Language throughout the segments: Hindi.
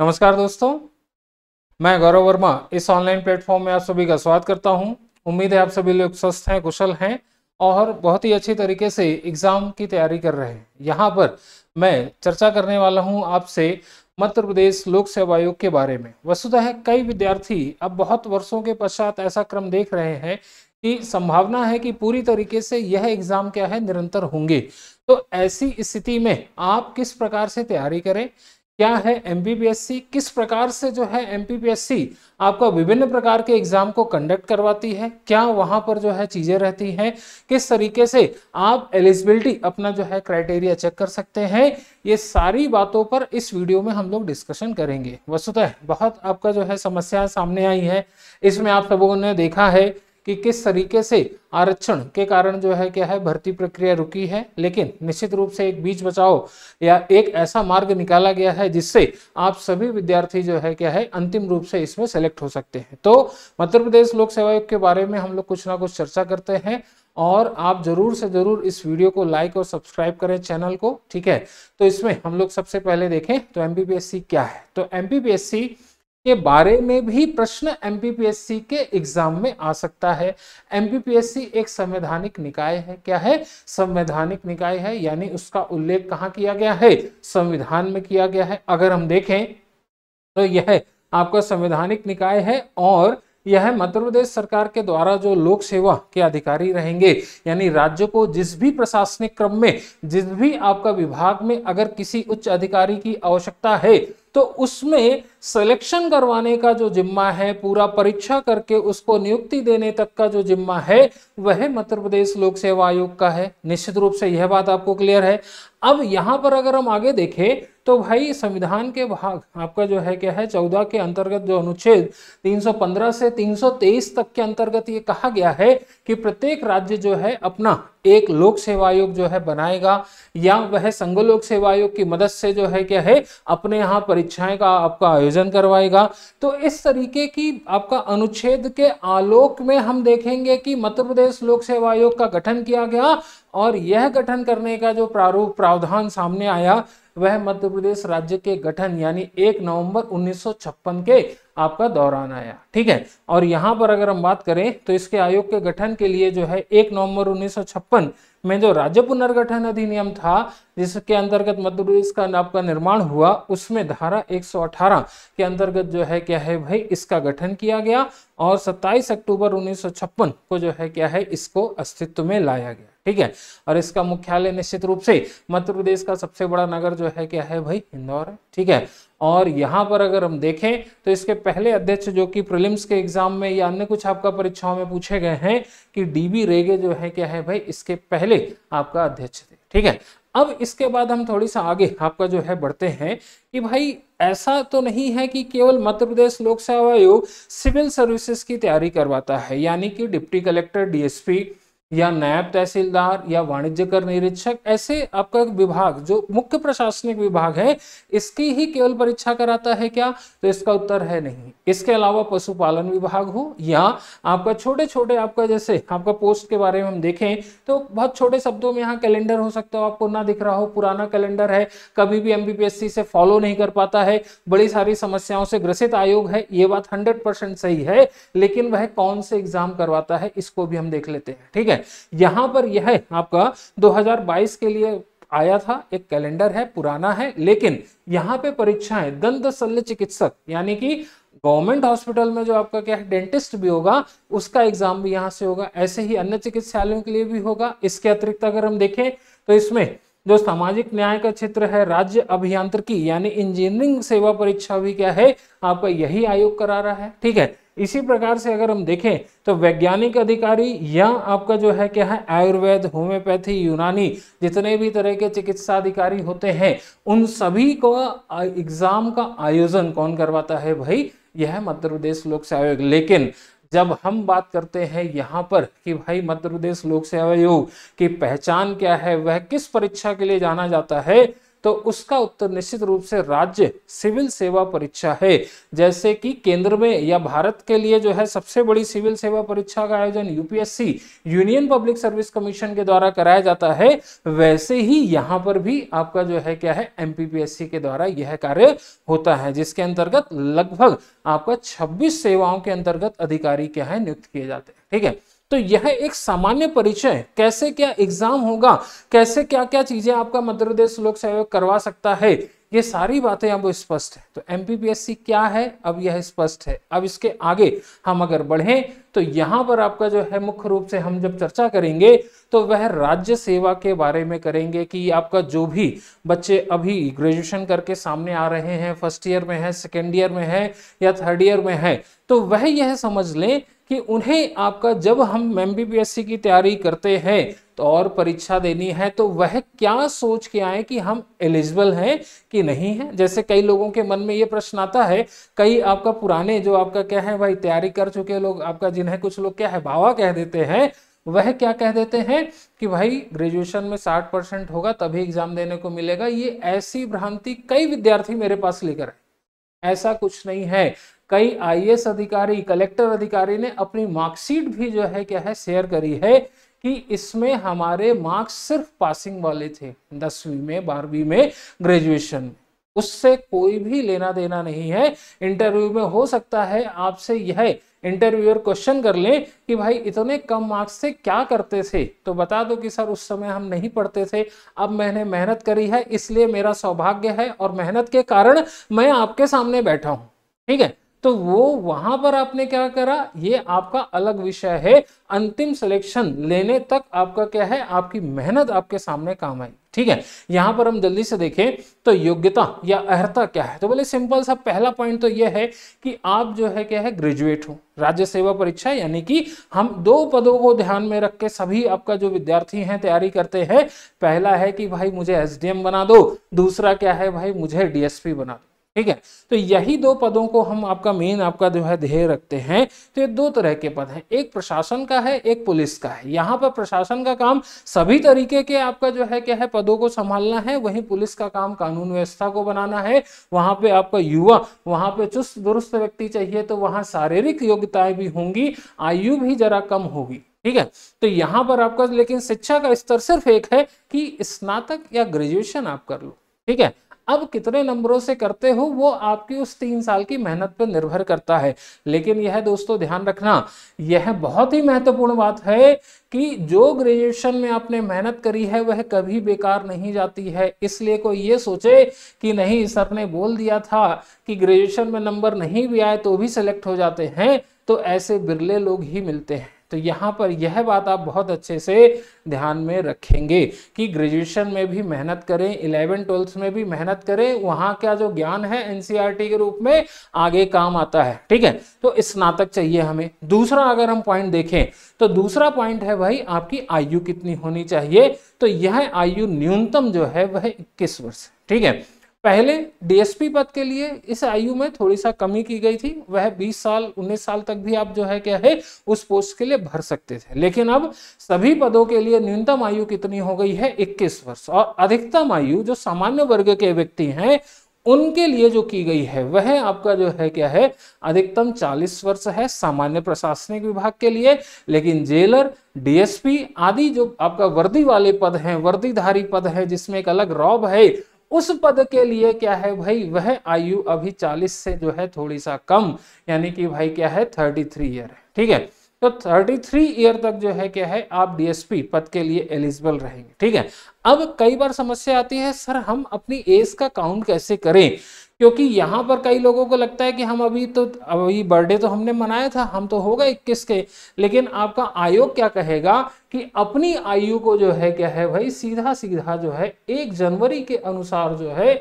नमस्कार दोस्तों मैं गौरव वर्मा इस ऑनलाइन प्लेटफॉर्म में आप सभी का स्वागत करता हूं उम्मीद है आप सभी लोग स्वस्थ हैं कुशल हैं और बहुत ही अच्छी तरीके से एग्ज़ाम की तैयारी कर रहे हैं यहां पर मैं चर्चा करने वाला हूं आपसे मध्य प्रदेश लोक सेवा आयोग के बारे में वस्तुतः कई विद्यार्थी अब बहुत वर्षों के पश्चात ऐसा क्रम देख रहे हैं कि संभावना है कि पूरी तरीके से यह एग्ज़ाम क्या है निरंतर होंगे तो ऐसी स्थिति में आप किस प्रकार से तैयारी करें क्या है एम किस प्रकार से जो है एम आपका विभिन्न प्रकार के एग्जाम को कंडक्ट करवाती है क्या वहां पर जो है चीजें रहती हैं किस तरीके से आप एलिजिबिलिटी अपना जो है क्राइटेरिया चेक कर सकते हैं ये सारी बातों पर इस वीडियो में हम लोग डिस्कशन करेंगे वस्तुतः बहुत आपका जो है समस्या सामने आई है इसमें आप लोगों ने देखा है कि किस तरीके से आरक्षण के कारण जो है क्या है भर्ती प्रक्रिया रुकी है लेकिन निश्चित रूप से एक बीच बचाओ या एक ऐसा मार्ग निकाला गया है जिससे आप सभी विद्यार्थी जो है क्या है अंतिम रूप से इसमें सेलेक्ट हो सकते हैं तो मध्य प्रदेश लोक सेवा आयोग के बारे में हम लोग कुछ ना कुछ चर्चा करते हैं और आप जरूर से जरूर इस वीडियो को लाइक और सब्सक्राइब करें चैनल को ठीक है तो इसमें हम लोग सबसे पहले देखें तो एमबीबीएससी क्या है तो एमबीबीएससी के बारे में भी प्रश्न एमपीपीएससी के एग्जाम में आ सकता है एमपीपीएससी एक संवैधानिक निकाय है क्या है संवैधानिक निकाय है यानी उसका उल्लेख कहाँ किया गया है संविधान में किया गया है अगर हम देखें तो यह आपका संवैधानिक निकाय है और यह मध्य प्रदेश सरकार के द्वारा जो लोक सेवा के अधिकारी रहेंगे यानी राज्य को जिस भी प्रशासनिक क्रम में जिस भी आपका विभाग में अगर किसी उच्च अधिकारी की आवश्यकता है तो उसमें सिलेक्शन करवाने का जो जिम्मा है पूरा परीक्षा करके उसको नियुक्ति देने तक का जो जिम्मा है वह मध्य प्रदेश लोक सेवा आयोग का है निश्चित रूप से यह बात आपको क्लियर है अब यहां पर अगर हम आगे देखें तो भाई संविधान के भाग आपका जो है क्या है चौदह के अंतर्गत जो अनुच्छेद 315 से 323 तक के अंतर्गत ये कहा गया है कि प्रत्येक राज्य जो है अपना एक लोक सेवा आयोग जो है बनाएगा या वह संघ लोक सेवा आयोग की मदद से जो है क्या है अपने यहाँ परीक्षाएं का आपका आयोजन करवाएगा तो इस तरीके की आपका अनुच्छेद के आलोक में हम देखेंगे कि मध्य प्रदेश लोक सेवा आयोग का गठन किया गया और यह गठन करने का जो प्रारूप प्रावधान सामने आया वह मध्य प्रदेश राज्य के गठन यानी एक नवंबर 1956 के आपका दौरान आया ठीक है और यहाँ पर अगर हम बात करें तो इसके आयोग के गठन के लिए जो है एक नवंबर उन्नीस में जो राज्य पुनर्गठन अधिनियम था जिसके अंतर्गत मध्य प्रदेश का आपका निर्माण हुआ उसमें धारा 118 के अंतर्गत जो है क्या है भाई इसका गठन किया गया और 27 अक्टूबर उन्नीस को जो है क्या है इसको अस्तित्व में लाया गया ठीक है और इसका मुख्यालय निश्चित रूप से मध्य प्रदेश का सबसे बड़ा नगर जो है क्या है भाई इंदौर है ठीक है और यहाँ पर अगर हम देखें तो इसके पहले अध्यक्ष जो कि प्रिलिम्स के एग्जाम में या अन्य कुछ आपका परीक्षाओं में पूछे गए हैं कि डीबी रेगे जो है क्या है भाई इसके पहले आपका अध्यक्ष थे ठीक है अब इसके बाद हम थोड़ी सा आगे आपका जो है बढ़ते हैं कि भाई ऐसा तो नहीं है कि केवल मध्य प्रदेश लोक सेवा आयोग सिविल सर्विसेज की तैयारी करवाता है यानी कि डिप्टी कलेक्टर डीएसपी या नायब तहसीलदार या वाणिज्य कर निरीक्षक ऐसे आपका एक विभाग जो मुख्य प्रशासनिक विभाग है इसकी ही केवल परीक्षा कराता है क्या तो इसका उत्तर है नहीं इसके अलावा पशुपालन विभाग हो या आपका छोटे छोटे आपका जैसे आपका पोस्ट के बारे में हम देखें तो बहुत छोटे शब्दों में यहाँ कैलेंडर हो सकता हो आपको ना दिख रहा हो पुराना कैलेंडर है कभी भी एमबीपीएससी से फॉलो नहीं कर पाता है बड़ी सारी समस्याओं से ग्रसित आयोग है ये बात हंड्रेड सही है लेकिन वह कौन से एग्जाम करवाता है इसको भी हम देख लेते हैं ठीक है है यहां पर यह है आपका 2022 के लिए आया था एक कैलेंडर है पुराना है लेकिन यहाँ पे परीक्षाएं दंत शल्य चिकित्सक यानी कि गवर्नमेंट हॉस्पिटल में जो आपका क्या है डेंटिस्ट भी होगा उसका एग्जाम भी यहाँ से होगा ऐसे ही अन्य चिकित्सालयों के लिए भी होगा इसके अतिरिक्त अगर हम देखें तो इसमें जो सामाजिक न्याय का क्षेत्र है राज्य अभियांत्रिकी यानी इंजीनियरिंग सेवा परीक्षा भी क्या है आपका यही आयोग करा रहा है ठीक है इसी प्रकार से अगर हम देखें तो वैज्ञानिक अधिकारी या आपका जो है क्या है आयुर्वेद होम्योपैथी यूनानी जितने भी तरह के चिकित्सा अधिकारी होते हैं उन सभी को एग्जाम का आयोजन कौन करवाता है भाई यह मध्य प्रदेश लोक सेवा आयोग लेकिन जब हम बात करते हैं यहाँ पर कि भाई मध्य प्रदेश लोक सेवा आयोग की पहचान क्या है वह किस परीक्षा के लिए जाना जाता है तो उसका उत्तर निश्चित रूप से राज्य सिविल सेवा परीक्षा है जैसे कि केंद्र में या भारत के लिए जो है सबसे बड़ी सिविल सेवा परीक्षा का आयोजन UPSC union public service commission के द्वारा कराया जाता है वैसे ही यहां पर भी आपका जो है क्या है एमपीपीएससी के द्वारा यह कार्य होता है जिसके अंतर्गत लगभग आपका छब्बीस सेवाओं के अंतर्गत अधिकारी क्या है नियुक्त किए जाते हैं ठीक है तो यह एक सामान्य परिचय कैसे क्या एग्जाम होगा कैसे क्या क्या चीजें आपका मध्य प्रदेश लोक सेवा करवा सकता है ये सारी बातें अब स्पष्ट है तो एमपीपीएससी क्या है अब यह स्पष्ट है अब इसके आगे हम अगर बढ़ें तो यहां पर आपका जो है मुख्य रूप से हम जब चर्चा करेंगे तो वह राज्य सेवा के बारे में करेंगे कि आपका जो भी बच्चे अभी ग्रेजुएशन करके सामने आ रहे हैं फर्स्ट ईयर में है सेकेंड ईयर में है या थर्ड ईयर में है तो वह यह समझ लें कि उन्हें आपका जब हम एम की तैयारी करते हैं तो और परीक्षा देनी है तो वह क्या सोच के आए कि हम एलिजिबल हैं कि नहीं है जैसे कई लोगों के मन में ये प्रश्न आता है कई आपका पुराने जो आपका क्या है भाई तैयारी कर चुके लोग आपका जिन्हें कुछ लोग क्या है भावा कह देते हैं वह क्या कह देते हैं कि भाई ग्रेजुएशन में साठ परसेंट होगा तभी एग्जाम देने को मिलेगा ये ऐसी भ्रांति कई विद्यार्थी मेरे पास लेकर ऐसा कुछ नहीं है कई आईएएस अधिकारी कलेक्टर अधिकारी ने अपनी मार्कशीट भी जो है क्या है शेयर करी है कि इसमें हमारे मार्क्स सिर्फ पासिंग वाले थे दसवीं में बारहवीं में ग्रेजुएशन उससे कोई भी लेना देना नहीं है इंटरव्यू में हो सकता है आपसे यह इंटरव्यूअर क्वेश्चन कर लें कि भाई इतने कम मार्क्स से क्या करते थे तो बता दो कि सर उस समय हम नहीं पढ़ते थे अब मैंने मेहनत करी है इसलिए मेरा सौभाग्य है और मेहनत के कारण मैं आपके सामने बैठा हूं ठीक है तो वो वहां पर आपने क्या करा ये आपका अलग विषय है अंतिम सिलेक्शन लेने तक आपका क्या है आपकी मेहनत आपके सामने काम आई ठीक है यहां पर हम जल्दी से देखें तो योग्यता या अर्हता क्या है तो बोले सिंपल सा पहला पॉइंट तो यह है कि आप जो है क्या है ग्रेजुएट हो राज्य सेवा परीक्षा यानी कि हम दो पदों को ध्यान में रख के सभी आपका जो विद्यार्थी हैं तैयारी करते हैं पहला है कि भाई मुझे एसडीएम बना दो दूसरा क्या है भाई मुझे डीएसपी बना दो ठीक है तो यही दो पदों को हम आपका मेन आपका जो है ध्येय रखते हैं तो ये दो तरह के पद हैं एक प्रशासन का है एक पुलिस का है यहाँ पर प्रशासन का काम सभी तरीके के आपका जो है क्या है पदों को संभालना है वहीं पुलिस का काम कानून व्यवस्था को बनाना है वहां पे आपका युवा वहां पे चुस्त दुरुस्त व्यक्ति चाहिए तो वहां शारीरिक योग्यताएं भी होंगी आयु भी जरा कम होगी ठीक है तो यहाँ पर आपका लेकिन शिक्षा का स्तर सिर्फ एक है कि स्नातक या ग्रेजुएशन आप कर लो ठीक है अब कितने नंबरों से करते हो वो आपकी उस तीन साल की मेहनत पर निर्भर करता है लेकिन यह दोस्तों ध्यान रखना यह बहुत ही महत्वपूर्ण बात है कि जो ग्रेजुएशन में आपने मेहनत करी है वह कभी बेकार नहीं जाती है इसलिए कोई ये सोचे कि नहीं सर ने बोल दिया था कि ग्रेजुएशन में नंबर नहीं भी आए तो भी सिलेक्ट हो जाते हैं तो ऐसे बिरले लोग ही मिलते हैं तो यहाँ पर यह बात आप बहुत अच्छे से ध्यान में रखेंगे कि ग्रेजुएशन में भी मेहनत करें इलेवन ट्वेल्थ में भी मेहनत करें वहाँ का जो ज्ञान है एनसीईआरटी e के रूप में आगे काम आता है ठीक है तो स्नातक चाहिए हमें दूसरा अगर हम पॉइंट देखें तो दूसरा पॉइंट है भाई आपकी आयु कितनी होनी चाहिए तो यह आयु न्यूनतम जो है वह इक्कीस वर्ष ठीक है पहले डीएसपी पद के लिए इस आयु में थोड़ी सा कमी की गई थी वह 20 साल 19 साल तक भी आप जो है क्या है उस पोस्ट के लिए भर सकते थे लेकिन अब सभी पदों के लिए न्यूनतम आयु कितनी हो गई है 21 वर्ष और अधिकतम आयु जो सामान्य वर्ग के व्यक्ति हैं उनके लिए जो की गई है वह आपका जो है क्या है अधिकतम 40 वर्ष है सामान्य प्रशासनिक विभाग के लिए लेकिन जेलर डीएसपी आदि जो आपका वर्दी वाले पद हैं वर्दीधारी पद है जिसमें एक अलग रॉब है उस पद के लिए क्या है भाई वह आयु अभी चालीस से जो है थोड़ी सा कम यानी कि भाई क्या है थर्टी थ्री ईयर है ठीक है तो 33 ईयर तक जो है क्या है आप डीएसपी पद के लिए एलिजिबल रहेंगे ठीक है अब कई बार समस्या आती है सर हम अपनी एज का काउंट कैसे करें क्योंकि यहाँ पर कई लोगों को लगता है कि हम अभी तो अभी बर्थडे तो हमने मनाया था हम तो होगा इक्कीस के लेकिन आपका आयोग क्या कहेगा कि अपनी आयु को जो है क्या है भाई सीधा सीधा जो है एक जनवरी के अनुसार जो है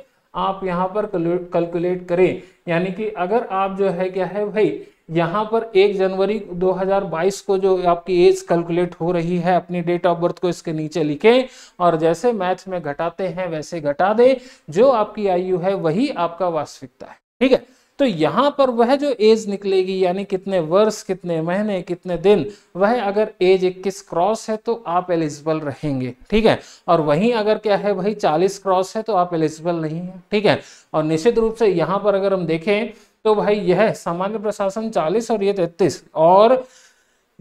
आप यहाँ पर कैलकुलेट करें यानी कि अगर आप जो है क्या है भाई यहाँ पर एक जनवरी 2022 को जो आपकी एज कैलकुलेट हो रही है अपनी डेट ऑफ बर्थ को इसके नीचे लिखें और जैसे मैथ में घटाते हैं वैसे घटा दे जो आपकी आयु है वही आपका वास्तविकता है ठीक है तो यहाँ पर वह जो एज निकलेगी यानी कितने वर्ष कितने महीने कितने दिन वह अगर एज 21 क्रॉस है तो आप एलिजिबल रहेंगे ठीक है और वहीं अगर क्या है भाई 40 क्रॉस है तो आप एलिजिबल नहीं है ठीक है और निश्चित रूप से यहाँ पर अगर हम देखें तो भाई यह सामान्य प्रशासन चालीस और ये तैतीस और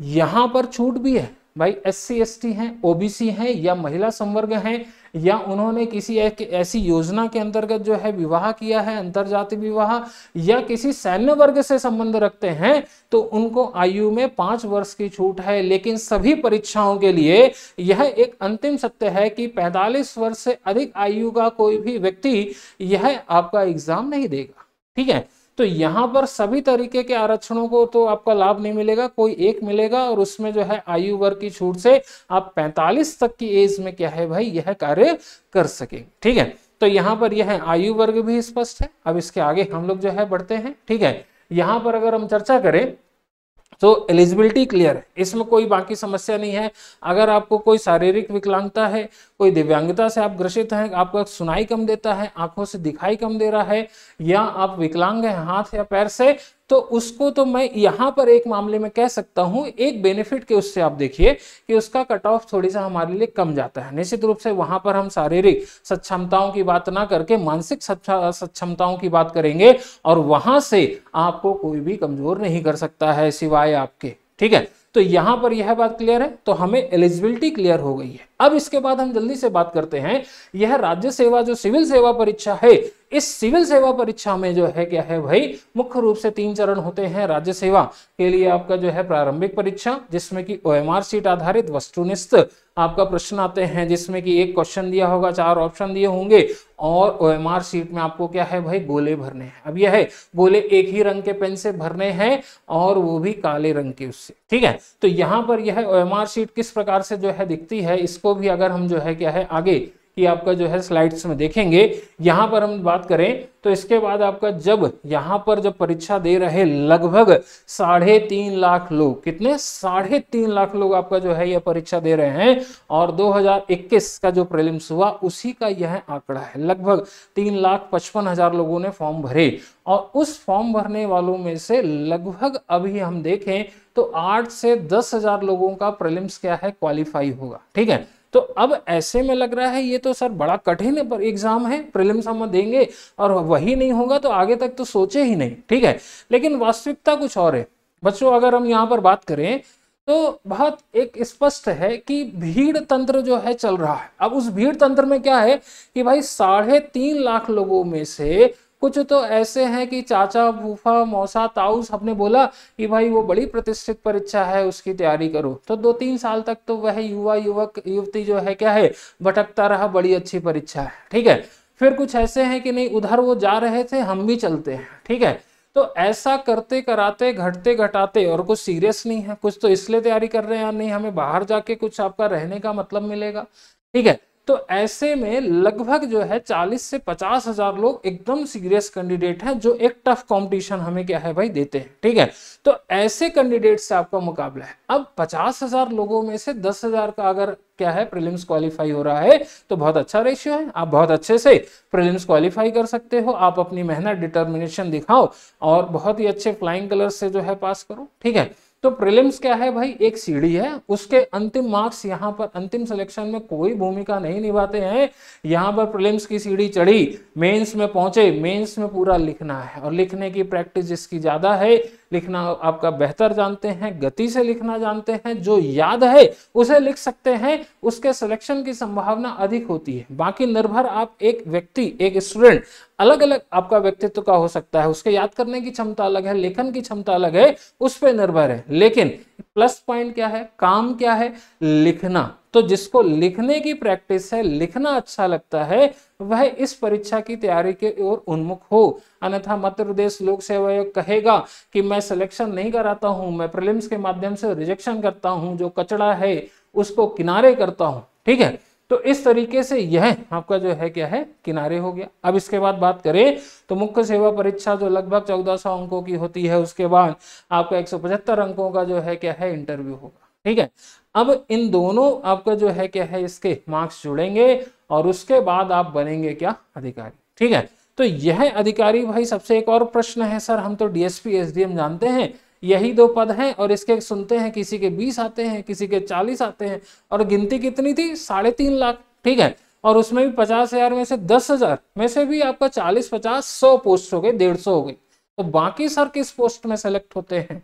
यहाँ पर छूट भी है भाई एस सी एस टी है ओबीसी है या महिला संवर्ग है या उन्होंने किसी एक ऐसी योजना के अंतर्गत जो है विवाह किया है अंतर्जातीय विवाह या किसी सैन्य वर्ग से संबंध रखते हैं तो उनको आयु में पांच वर्ष की छूट है लेकिन सभी परीक्षाओं के लिए यह एक अंतिम सत्य है कि 45 वर्ष से अधिक आयु का कोई भी व्यक्ति यह आपका एग्जाम नहीं देगा ठीक है तो यहाँ पर सभी तरीके के आरक्षणों को तो आपका लाभ नहीं मिलेगा कोई एक मिलेगा और उसमें जो है आयु वर्ग की छूट से आप 45 तक की एज में क्या है भाई यह कार्य कर सके ठीक है तो यहाँ पर यह आयु वर्ग भी स्पष्ट है अब इसके आगे हम लोग जो है बढ़ते हैं ठीक है यहाँ पर अगर हम चर्चा करें तो एलिजिबिलिटी क्लियर है इसमें कोई बाकी समस्या नहीं है अगर आपको कोई शारीरिक विकलांगता है कोई दिव्यांगता से आप ग्रसित हैं आपका सुनाई कम देता है आंखों से दिखाई कम दे रहा है या आप विकलांग हैं हाथ या पैर से तो उसको तो मैं यहां पर एक मामले में कह सकता हूं एक बेनिफिट के उससे आप देखिए कि उसका कट ऑफ थोड़ी सा हमारे लिए कम जाता है निश्चित रूप से वहां पर हम शारीरिक सक्षमताओं की बात ना करके मानसिक सक्षमताओं की बात करेंगे और वहां से आपको कोई भी कमजोर नहीं कर सकता है सिवाय आपके ठीक है तो यहां पर यह बात क्लियर है तो हमें एलिजिबिलिटी क्लियर हो गई है अब इसके बाद हम जल्दी से बात करते हैं यह राज्य सेवा जो सिविल सेवा परीक्षा है इस सिविल सेवा परीक्षा में जो है क्या है भाई मुख्य रूप से तीन चरण होते हैं राज्य सेवा के लिए आपका जो है प्रारंभिक परीक्षा जिसमें कि ओएमआर सीट आधारित वस्तुनिष्ठ आपका प्रश्न आते हैं जिसमें कि एक क्वेश्चन दिया होगा चार ऑप्शन दिए होंगे और ओ शीट में आपको क्या है भाई गोले भरने हैं अब यह है गोले एक ही रंग के पेन से भरने हैं और वो भी काले रंग के उससे ठीक है तो यहाँ पर यह ओ शीट किस प्रकार से जो है दिखती है इसको भी अगर हम जो है क्या है आगे कि आपका जो है स्लाइड्स में देखेंगे यहाँ पर हम बात करें तो इसके बाद आपका जब यहाँ पर जब परीक्षा दे रहे लगभग साढ़े तीन लाख लोग कितने साढ़े तीन लाख लोग आपका जो है यह परीक्षा दे रहे हैं और 2021 का जो प्रीलिम्स हुआ उसी का यह आंकड़ा है लगभग तीन लाख पचपन हजार लोगों ने फॉर्म भरे और उस फॉर्म भरने वालों में से लगभग अभी हम देखें तो आठ से दस हजार लोगों का प्रिलिम्स क्या है क्वालिफाई होगा ठीक है तो अब ऐसे में लग रहा है ये तो सर बड़ा कठिन एग्जाम है प्रिलिम्स हम देंगे और वही नहीं होगा तो आगे तक तो सोचे ही नहीं ठीक है लेकिन वास्तविकता कुछ और है बच्चों अगर हम यहाँ पर बात करें तो बहुत एक स्पष्ट है कि भीड़ तंत्र जो है चल रहा है अब उस भीड़ तंत्र में क्या है कि भाई साढ़े तीन लाख लोगों में से कुछ तो ऐसे हैं कि चाचा फूफा मौसा ताऊ सबने बोला कि भाई वो बड़ी प्रतिष्ठित परीक्षा है उसकी तैयारी करो तो दो तीन साल तक तो वह युवा युवक युवती जो है क्या है भटकता रहा बड़ी अच्छी परीक्षा है ठीक है फिर कुछ ऐसे हैं कि नहीं उधर वो जा रहे थे हम भी चलते हैं ठीक है तो ऐसा करते कराते घटते घटाते और कुछ सीरियस नहीं है कुछ तो इसलिए तैयारी कर रहे हैं नहीं हमें बाहर जाके कुछ आपका रहने का मतलब मिलेगा ठीक है तो ऐसे में लगभग जो है चालीस से पचास हजार लोग एकदम सीरियस कैंडिडेट हैं जो एक टफ कंपटीशन हमें क्या है भाई देते हैं ठीक है तो ऐसे कैंडिडेट से आपका मुकाबला है अब पचास हजार लोगों में से दस हजार का अगर क्या है प्रीलिम्स क्वालिफाई हो रहा है तो बहुत अच्छा रेशियो है आप बहुत अच्छे से प्रीलिम्स क्वालिफाई कर सकते हो आप अपनी मेहनत डिटर्मिनेशन दिखाओ और बहुत ही अच्छे फ्लाइंग कलर से जो है पास करो ठीक है तो प्रीलिम्स क्या है भाई एक सीढ़ी है उसके अंतिम मार्क्स यहाँ पर अंतिम सिलेक्शन में कोई भूमिका नहीं निभाते हैं यहाँ पर प्रीलिम्स की सीढ़ी चढ़ी मेंस में पहुंचे मेंस में पूरा लिखना है और लिखने की प्रैक्टिस जिसकी ज्यादा है लिखना आपका बेहतर जानते हैं गति से लिखना जानते हैं जो याद है उसे लिख सकते हैं उसके सिलेक्शन की संभावना अधिक होती है बाकी निर्भर आप एक व्यक्ति एक स्टूडेंट अलग अलग आपका व्यक्तित्व का हो सकता है उसके याद करने की क्षमता अलग है लेखन की क्षमता अलग है उस पर निर्भर है लेकिन प्लस पॉइंट क्या है काम क्या है लिखना तो जिसको लिखने की प्रैक्टिस है लिखना अच्छा लगता है वह इस परीक्षा की तैयारी की ओर उन्मुख हो अन्यथा मध्य प्रदेश लोक सेवा आयोग कहेगा कि मैं सिलेक्शन नहीं कराता हूं मैं प्रिलिम्स के माध्यम से रिजेक्शन करता हूं जो कचड़ा है उसको किनारे करता हूं ठीक है तो इस तरीके से यह आपका जो है क्या है किनारे हो गया अब इसके बाद बात करें तो मुख्य सेवा परीक्षा जो लगभग चौदह सौ अंकों की होती है उसके बाद आपका एक अंकों का जो है क्या है इंटरव्यू होगा ठीक है अब इन दोनों आपका जो है क्या है इसके मार्क्स जुड़ेंगे और उसके बाद आप बनेंगे क्या अधिकारी ठीक है तो यह अधिकारी भाई सबसे एक और प्रश्न है सर हम तो डीएसपी एसडीएम जानते हैं यही दो पद हैं और इसके सुनते हैं किसी के बीस आते हैं किसी के चालीस आते हैं और गिनती कितनी थी साढ़े तीन लाख ठीक है और उसमें भी पचास हजार में से दस हजार में से भी आपका चालीस पचास सौ पोस्ट हो गए डेढ़ सौ हो गई तो बाकी सर किस पोस्ट में सेलेक्ट होते हैं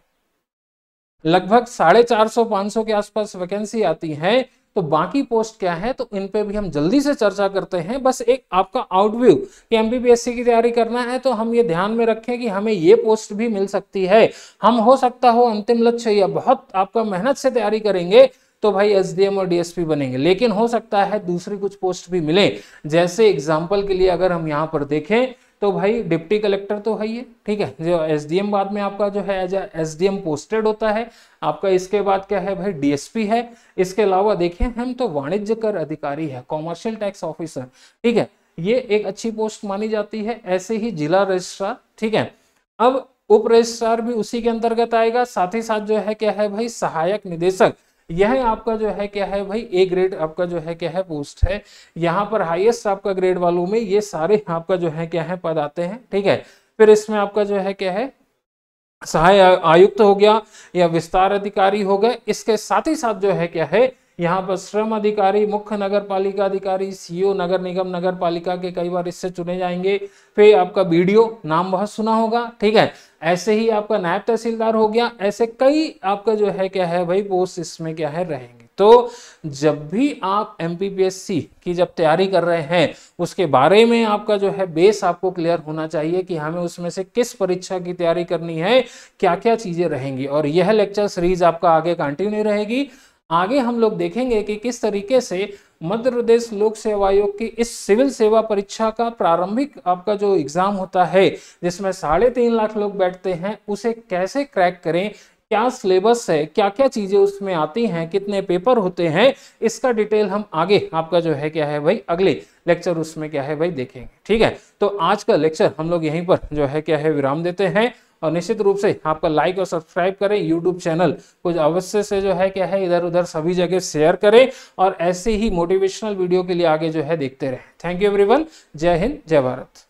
लगभग साढ़े चार सौ पांच सौ के आसपास वैकेंसी आती है तो बाकी पोस्ट क्या है तो इन पे भी हम जल्दी से चर्चा करते हैं बस एक आपका आउटव्यू कि एमबीबीएससी की तैयारी करना है तो हम ये ध्यान में रखें कि हमें ये पोस्ट भी मिल सकती है हम हो सकता हो अंतिम लक्ष्य या बहुत आपका मेहनत से तैयारी करेंगे तो भाई एम और डीएसपी बनेंगे लेकिन हो सकता है दूसरी कुछ पोस्ट भी मिले जैसे एग्जाम्पल के लिए अगर हम यहाँ पर देखें तो भाई डिप्टी कलेक्टर तो है ही ठीक है जो एसडीएम बाद में आपका जो है एज एसडीएम पोस्टेड होता है आपका इसके बाद क्या है भाई डीएसपी है इसके अलावा देखिए हम तो वाणिज्य कर अधिकारी है कॉमर्शियल टैक्स ऑफिसर ठीक है ये एक अच्छी पोस्ट मानी जाती है ऐसे ही जिला रजिस्ट्रार ठीक है अब उप रजिस्ट्रार भी उसी के अंतर्गत आएगा साथ ही साथ जो है क्या है भाई सहायक निदेशक यह आपका जो है क्या है भाई ए ग्रेड आपका जो है क्या है पोस्ट है यहाँ पर हाईएस्ट आपका ग्रेड वालों में ये सारे आपका जो है क्या है पद आते हैं ठीक है फिर इसमें आपका जो है क्या है सहाय आयुक्त हो गया या विस्तार अधिकारी हो गए इसके साथ ही साथ जो है क्या है यहाँ पर श्रम अधिकारी मुख्य नगर पालिका अधिकारी सीईओ नगर निगम नगर पालिका के कई बार इससे चुने जाएंगे फिर आपका बीडीओ नाम बहुत सुना होगा ठीक है ऐसे ही आपका नायब तहसीलदार हो गया ऐसे कई आपका जो है क्या है भाई पोस्ट इसमें क्या है रहेंगे तो जब भी आप एम की जब तैयारी कर रहे हैं उसके बारे में आपका जो है बेस आपको क्लियर होना चाहिए कि हमें उसमें से किस परीक्षा की तैयारी करनी है क्या क्या चीज़ें रहेंगी और यह लेक्चर सीरीज आपका आगे कंटिन्यू रहेगी आगे हम लोग देखेंगे कि किस तरीके से मध्य प्रदेश लोक सेवा आयोग की इस सिविल सेवा परीक्षा का प्रारंभिक आपका जो एग्जाम होता है जिसमें साढ़े तीन लाख लोग बैठते हैं उसे कैसे क्रैक करें क्या सिलेबस है क्या क्या चीजें उसमें आती हैं कितने पेपर होते हैं इसका डिटेल हम आगे आपका जो है क्या है भाई अगले लेक्चर उसमें क्या है भाई देखेंगे ठीक है तो आज का लेक्चर हम लोग यहीं पर जो है क्या है विराम देते हैं और निश्चित रूप से आपका लाइक और सब्सक्राइब करें यूट्यूब चैनल कुछ अवश्य से जो है क्या है इधर उधर सभी जगह शेयर करें और ऐसे ही मोटिवेशनल वीडियो के लिए आगे जो है देखते रहें थैंक यू एवरीवन जय हिंद जय भारत